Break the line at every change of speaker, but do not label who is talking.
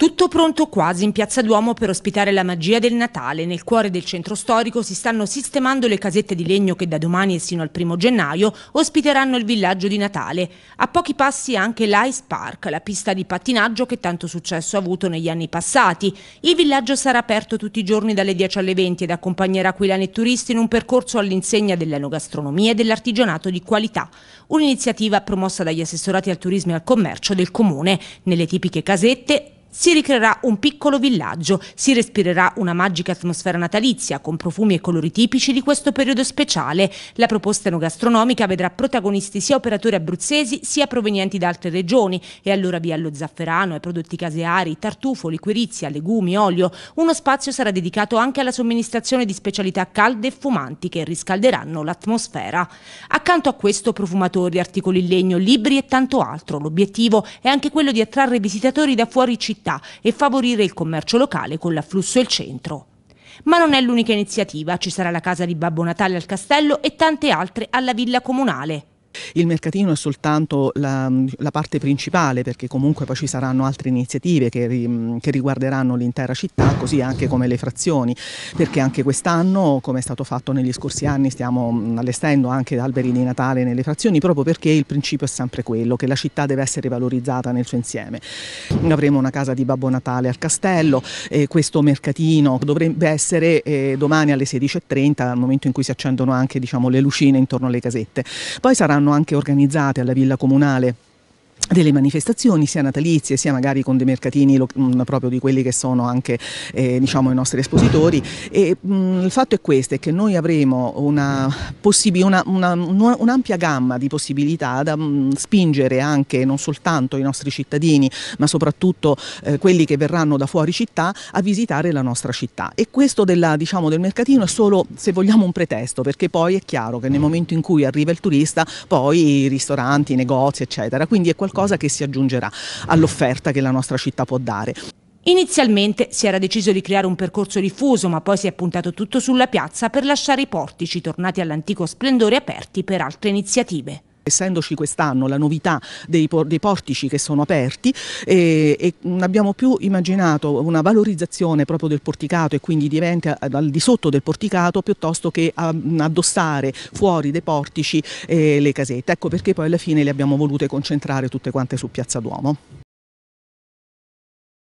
Tutto pronto quasi in Piazza Duomo per ospitare la magia del Natale. Nel cuore del centro storico si stanno sistemando le casette di legno che da domani e sino al primo gennaio ospiteranno il villaggio di Natale. A pochi passi anche l'Ice Park, la pista di pattinaggio che tanto successo ha avuto negli anni passati. Il villaggio sarà aperto tutti i giorni dalle 10 alle 20 ed accompagnerà aquilani e turisti in un percorso all'insegna dell'enogastronomia e dell'artigianato di qualità. Un'iniziativa promossa dagli assessorati al turismo e al commercio del comune. Nelle tipiche casette si ricreerà un piccolo villaggio, si respirerà una magica atmosfera natalizia con profumi e colori tipici di questo periodo speciale. La proposta enogastronomica vedrà protagonisti sia operatori abruzzesi sia provenienti da altre regioni e allora via allo zafferano, ai prodotti caseari, tartufoli, querizia, legumi, olio. Uno spazio sarà dedicato anche alla somministrazione di specialità calde e fumanti che riscalderanno l'atmosfera. Accanto a questo profumatori, articoli in legno, libri e tanto altro. L'obiettivo è anche quello di attrarre visitatori da fuori città città e favorire il commercio locale con l'afflusso e il centro. Ma non è l'unica iniziativa, ci sarà la casa di Babbo Natale al castello e tante altre alla villa comunale.
Il mercatino è soltanto la, la, parte principale perché comunque poi ci saranno altre iniziative che, che riguarderanno l'intera città così anche come le frazioni perché anche quest'anno come è stato fatto negli scorsi anni stiamo allestendo anche alberi di Natale nelle frazioni proprio perché il principio è sempre quello che la città deve essere valorizzata nel suo insieme. Avremo una casa di Babbo Natale al castello e questo mercatino dovrebbe essere eh, domani alle 16.30 al momento in cui si accendono anche diciamo, le lucine intorno alle casette. Poi saranno saranno anche organizzate alla Villa Comunale delle manifestazioni, sia natalizie, sia magari con dei mercatini mm, proprio di quelli che sono anche eh, diciamo, i nostri espositori. E, mh, mm, il fatto è questo, è che noi avremo un'ampia gamma di possibilità da mh, mm, spingere anche non soltanto i nostri cittadini, ma soprattutto eh, quelli che verranno da fuori città a visitare la nostra città. E questo della, diciamo, del mercatino è solo, se vogliamo, un pretesto, perché poi è chiaro che nel momento in cui arriva il turista, poi i ristoranti, i negozi, eccetera. Quindi è qualcosa qualcosa che si aggiungerà all'offerta che la nostra città può dare.
Inizialmente si era deciso di creare un percorso diffuso, ma poi si è puntato tutto sulla piazza per lasciare i portici tornati all'antico splendore aperti per altre iniziative
essendoci quest'anno la novità dei, por dei, portici che sono aperti e, eh, e non abbiamo più immaginato una valorizzazione proprio del porticato e quindi diventa al di sotto del porticato piuttosto che addossare fuori dei portici eh, le casette. Ecco perché poi alla fine le abbiamo volute concentrare tutte quante su Piazza Duomo.